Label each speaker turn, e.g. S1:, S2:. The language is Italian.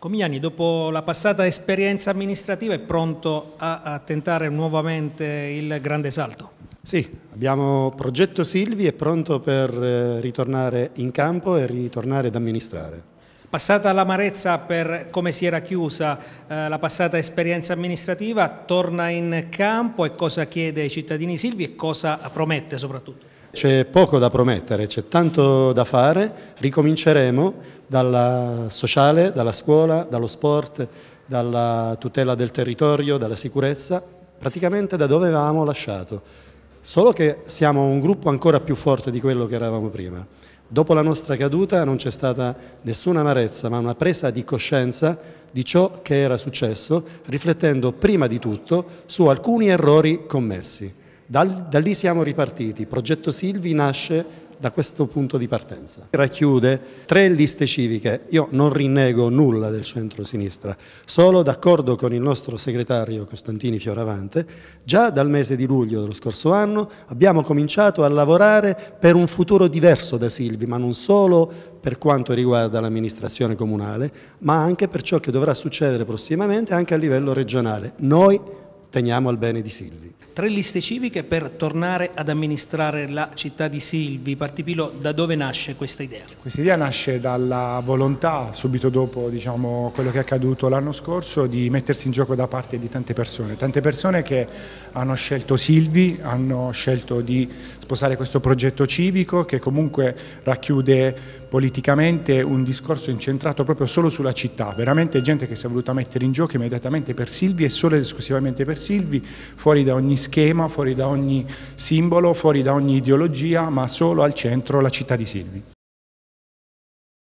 S1: Comignani, dopo la passata esperienza amministrativa, è pronto a, a tentare nuovamente il grande salto?
S2: Sì, abbiamo progetto Silvi, è pronto per eh, ritornare in campo e ritornare ad amministrare.
S1: Passata l'amarezza per come si era chiusa eh, la passata esperienza amministrativa, torna in campo e cosa chiede ai cittadini Silvi e cosa promette soprattutto?
S2: C'è poco da promettere, c'è tanto da fare, ricominceremo dalla sociale, dalla scuola, dallo sport, dalla tutela del territorio, dalla sicurezza, praticamente da dove avevamo lasciato. Solo che siamo un gruppo ancora più forte di quello che eravamo prima. Dopo la nostra caduta non c'è stata nessuna amarezza, ma una presa di coscienza di ciò che era successo, riflettendo prima di tutto su alcuni errori commessi. Da, da lì siamo ripartiti. Progetto Silvi nasce da questo punto di partenza. Racchiude tre liste civiche. Io non rinnego nulla del centro-sinistra, solo d'accordo con il nostro segretario Costantini Fioravante, già dal mese di luglio dello scorso anno abbiamo cominciato a lavorare per un futuro diverso da Silvi, ma non solo per quanto riguarda l'amministrazione comunale, ma anche per ciò che dovrà succedere prossimamente anche a livello regionale. Noi teniamo al bene di Silvi.
S1: Tre liste civiche per tornare ad amministrare la città di Silvi. Partipilo, da dove nasce questa idea?
S3: Questa idea nasce dalla volontà, subito dopo diciamo, quello che è accaduto l'anno scorso, di mettersi in gioco da parte di tante persone. Tante persone che hanno scelto Silvi, hanno scelto di sposare questo progetto civico che comunque racchiude politicamente un discorso incentrato proprio solo sulla città, veramente gente che si è voluta mettere in gioco immediatamente per Silvi e solo ed esclusivamente per Silvi, fuori da ogni schema, fuori da ogni simbolo, fuori da ogni ideologia, ma solo al centro la città di Silvi.